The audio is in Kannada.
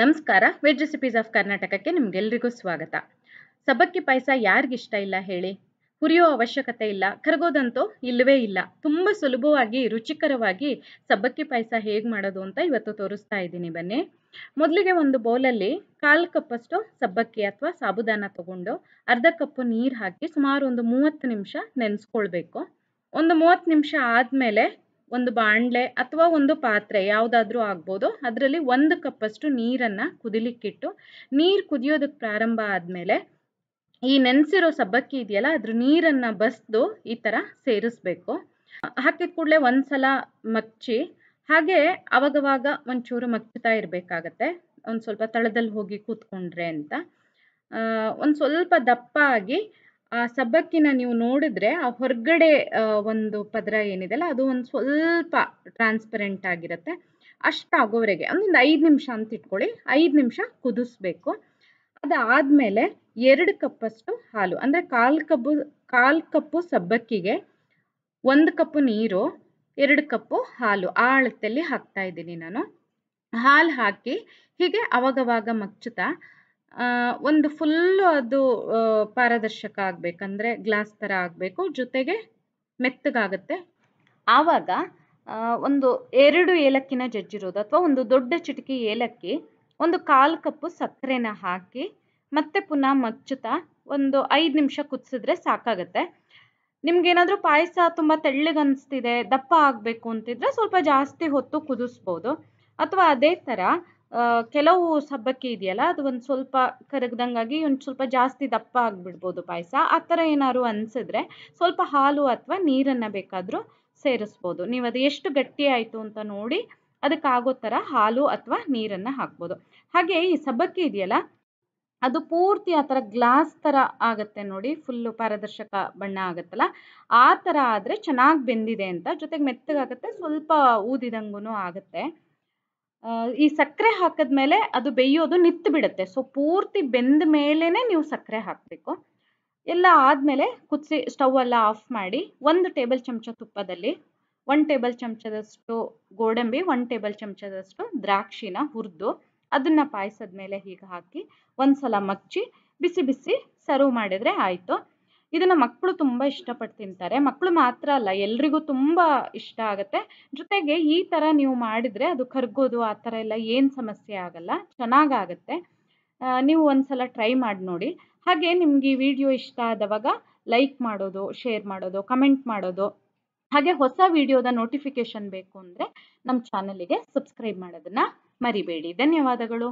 ನಮಸ್ಕಾರ ವೆಜ್ ರೆಸಿಪೀಸ್ ಆಫ್ ಕರ್ನಾಟಕಕ್ಕೆ ನಿಮಗೆಲ್ರಿಗೂ ಸ್ವಾಗತ ಸಬ್ಬಕ್ಕಿ ಪಾಯಸ ಯಾರಿಗಿಷ್ಟ ಇಲ್ಲ ಹೇಳಿ ಹುರಿಯೋ ಅವಶ್ಯಕತೆ ಇಲ್ಲ ಕರಗೋದಂತೂ ಇಲ್ಲವೇ ಇಲ್ಲ ತುಂಬ ಸುಲಭವಾಗಿ ರುಚಿಕರವಾಗಿ ಸಬ್ಬಕ್ಕಿ ಪಾಯಸ ಹೇಗೆ ಮಾಡೋದು ಅಂತ ಇವತ್ತು ತೋರಿಸ್ತಾ ಇದ್ದೀನಿ ಬನ್ನಿ ಮೊದಲಿಗೆ ಒಂದು ಬೌಲಲ್ಲಿ ಕಾಲು ಕಪ್ಪಷ್ಟು ಸಬ್ಬಕ್ಕಿ ಅಥವಾ ಸಾಬುದಾನ ತಗೊಂಡು ಅರ್ಧ ಕಪ್ಪು ನೀರು ಹಾಕಿ ಸುಮಾರು ಒಂದು ಮೂವತ್ತು ನಿಮಿಷ ನೆನೆಸ್ಕೊಳ್ಬೇಕು ಒಂದು ಮೂವತ್ತು ನಿಮಿಷ ಆದಮೇಲೆ ಒಂದು ಬಾಣ್ಲೆ ಅಥವಾ ಒಂದು ಪಾತ್ರೆ ಯಾವುದಾದ್ರೂ ಆಗ್ಬೋದು ಅದರಲ್ಲಿ ಒಂದು ಕಪ್ಪಷ್ಟು ನೀರನ್ನು ಕುದಿಲಿಕ್ಕಿಟ್ಟು ನೀರು ಕುದಿಯೋದಕ್ಕೆ ಪ್ರಾರಂಭ ಆದಮೇಲೆ ಈ ನೆನೆಸಿರೋ ಸಬ್ಬಕ್ಕಿ ಇದೆಯಲ್ಲ ಅದ್ರ ನೀರನ್ನು ಬಸ್ದು ಈ ಥರ ಸೇರಿಸ್ಬೇಕು ಹಾಕಿದ ಕೂಡಲೇ ಒಂದ್ಸಲ ಮಚ್ಚಿ ಹಾಗೆ ಅವಾಗವಾಗ ಒಂಚೂರು ಮಚ್ಚುತ್ತಾ ಇರಬೇಕಾಗತ್ತೆ ಒಂದು ಸ್ವಲ್ಪ ತಳದಲ್ಲಿ ಹೋಗಿ ಕೂತ್ಕೊಂಡ್ರೆ ಅಂತ ಒಂದು ಸ್ವಲ್ಪ ದಪ್ಪ ಆಗಿ ಆ ಸಬ್ಬಕ್ಕಿನ ನೀವು ನೋಡಿದ್ರೆ ಆ ಹೊರಗಡೆ ಒಂದು ಪದರ ಏನಿದೆಯಲ್ಲ ಅದು ಒಂದು ಸ್ವಲ್ಪ ಟ್ರಾನ್ಸ್ಪರೆಂಟ್ ಆಗಿರುತ್ತೆ ಅಷ್ಟಾಗೋವರೆಗೆ ಒಂದೊಂದು ಐದು ನಿಮಿಷ ಅಂತ ಇಟ್ಕೊಳ್ಳಿ ಐದು ನಿಮಿಷ ಕುದಿಸ್ಬೇಕು ಅದಾದಮೇಲೆ ಎರಡು ಕಪ್ಪಷ್ಟು ಹಾಲು ಅಂದರೆ ಕಾಲು ಕಬ್ಬು ಕಾಲು ಕಪ್ಪು ಸಬ್ಬಕ್ಕಿಗೆ ಒಂದು ಕಪ್ಪು ನೀರು ಎರಡು ಕಪ್ಪು ಹಾಲು ಆ ಅಳತೆಯಲ್ಲಿ ಹಾಕ್ತಾ ಇದ್ದೀನಿ ನಾನು ಹಾಲು ಹಾಕಿ ಹೀಗೆ ಅವಾಗವಾಗ ಮಚ್ಚುತ್ತಾ ಒಂದು ಫುಲ್ ಅದು ಪಾರದರ್ಶಕ ಆಗಬೇಕಂದ್ರೆ ಗ್ಲಾಸ್ ಥರ ಆಗಬೇಕು ಜೊತೆಗೆ ಮೆತ್ತಗಾಗುತ್ತೆ ಆವಾಗ ಒಂದು ಎರಡು ಏಲಕ್ಕಿನ ಜಜ್ಜಿರೋದು ಅಥವಾ ಒಂದು ದೊಡ್ಡ ಚಿಟಿಕೆ ಏಲಕ್ಕಿ ಒಂದು ಕಾಲು ಕಪ್ಪು ಸಕ್ಕರೆನ ಹಾಕಿ ಮತ್ತೆ ಪುನಃ ಮಚ್ಚುತ್ತಾ ಒಂದು ಐದು ನಿಮಿಷ ಕುದಿಸಿದ್ರೆ ಸಾಕಾಗತ್ತೆ ನಿಮ್ಗೇನಾದರೂ ಪಾಯಸ ತುಂಬ ತೆಳ್ಳಗನ್ನಿಸ್ತಿದೆ ದಪ್ಪ ಆಗಬೇಕು ಅಂತಿದ್ರೆ ಸ್ವಲ್ಪ ಜಾಸ್ತಿ ಹೊತ್ತು ಕುದಿಸ್ಬೋದು ಅಥವಾ ಅದೇ ಥರ ಕೆಲವು ಸಬ್ಬಕ್ಕಿ ಇದೆಯಲ್ಲ ಅದು ಒಂದು ಸ್ವಲ್ಪ ಕರಗದಂಗಾಗಿ ಒಂದು ಸ್ವಲ್ಪ ಜಾಸ್ತಿ ದಪ್ಪ ಆಗಿಬಿಡ್ಬೋದು ಪಾಯಸ ಆ ಥರ ಏನಾದ್ರು ಅನಿಸಿದ್ರೆ ಸ್ವಲ್ಪ ಹಾಲು ಅಥವಾ ನೀರನ್ನು ಬೇಕಾದರೂ ಸೇರಿಸ್ಬೋದು ನೀವು ಅದು ಎಷ್ಟು ಗಟ್ಟಿ ಆಯಿತು ಅಂತ ನೋಡಿ ಅದಕ್ಕಾಗೋ ಥರ ಹಾಲು ಅಥವಾ ನೀರನ್ನು ಹಾಕ್ಬೋದು ಹಾಗೆ ಈ ಸಬ್ಬಕ್ಕಿ ಇದೆಯಲ್ಲ ಅದು ಪೂರ್ತಿ ಆ ಥರ ಗ್ಲಾಸ್ ಥರ ಆಗುತ್ತೆ ನೋಡಿ ಫುಲ್ಲು ಪಾರದರ್ಶಕ ಬಣ್ಣ ಆಗುತ್ತಲ್ಲ ಆ ಥರ ಆದರೆ ಚೆನ್ನಾಗಿ ಬೆಂದಿದೆ ಅಂತ ಜೊತೆಗೆ ಮೆತ್ತಗಾಗುತ್ತೆ ಸ್ವಲ್ಪ ಊದಿದಂಗೂ ಆಗುತ್ತೆ ಈ ಸಕ್ಕರೆ ಹಾಕಿದ ಮೇಲೆ ಅದು ಬೇಯೋದು ನಿಂತು ಬಿಡುತ್ತೆ ಸೊ ಪೂರ್ತಿ ಬೆಂದ ಮೇಲೇ ನೀವು ಸಕ್ಕರೆ ಹಾಕಬೇಕು ಎಲ್ಲ ಆದಮೇಲೆ ಕುದಿಸಿ ಎಲ್ಲ ಆಫ್ ಮಾಡಿ ಒಂದು ಟೇಬಲ್ ಚಮಚ ತುಪ್ಪದಲ್ಲಿ ಒನ್ ಟೇಬಲ್ ಚಮಚದಷ್ಟು ಗೋಡಂಬಿ ಒನ್ ಟೇಬಲ್ ಚಮಚದಷ್ಟು ದ್ರಾಕ್ಷಿನ ಹುರಿದು ಅದನ್ನ ಪಾಯಸದ ಮೇಲೆ ಹೀಗೆ ಹಾಕಿ ಒಂದು ಸಲ ಮಚ್ಚಿ ಬಿಸಿ ಬಿಸಿ ಸರ್ವ್ ಮಾಡಿದ್ರೆ ಆಯಿತು ಇದನ್ನ ಮಕ್ಕಳು ತುಂಬ ಇಷ್ಟಪಟ್ಟು ತಿಂತಾರೆ ಮಕ್ಕಳು ಮಾತ್ರ ಅಲ್ಲ ಎಲ್ರಿಗೂ ತುಂಬ ಇಷ್ಟ ಆಗುತ್ತೆ ಜೊತೆಗೆ ಈ ಥರ ನೀವು ಮಾಡಿದರೆ ಅದು ಕರ್ಗೋದು ಆ ಥರ ಎಲ್ಲ ಏನು ಸಮಸ್ಯೆ ಆಗಲ್ಲ ಚೆನ್ನಾಗಾಗತ್ತೆ ನೀವು ಒಂದ್ಸಲ ಟ್ರೈ ಮಾಡಿ ನೋಡಿ ಹಾಗೆ ನಿಮ್ಗೆ ಈ ವಿಡಿಯೋ ಇಷ್ಟ ಆದವಾಗ ಲೈಕ್ ಮಾಡೋದು ಶೇರ್ ಮಾಡೋದು ಕಮೆಂಟ್ ಮಾಡೋದು ಹಾಗೆ ಹೊಸ ವಿಡಿಯೋದ ನೋಟಿಫಿಕೇಶನ್ ಬೇಕು ಅಂದರೆ ನಮ್ಮ ಚಾನಲಿಗೆ ಸಬ್ಸ್ಕ್ರೈಬ್ ಮಾಡೋದನ್ನು ಮರಿಬೇಡಿ ಧನ್ಯವಾದಗಳು